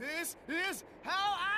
This is how I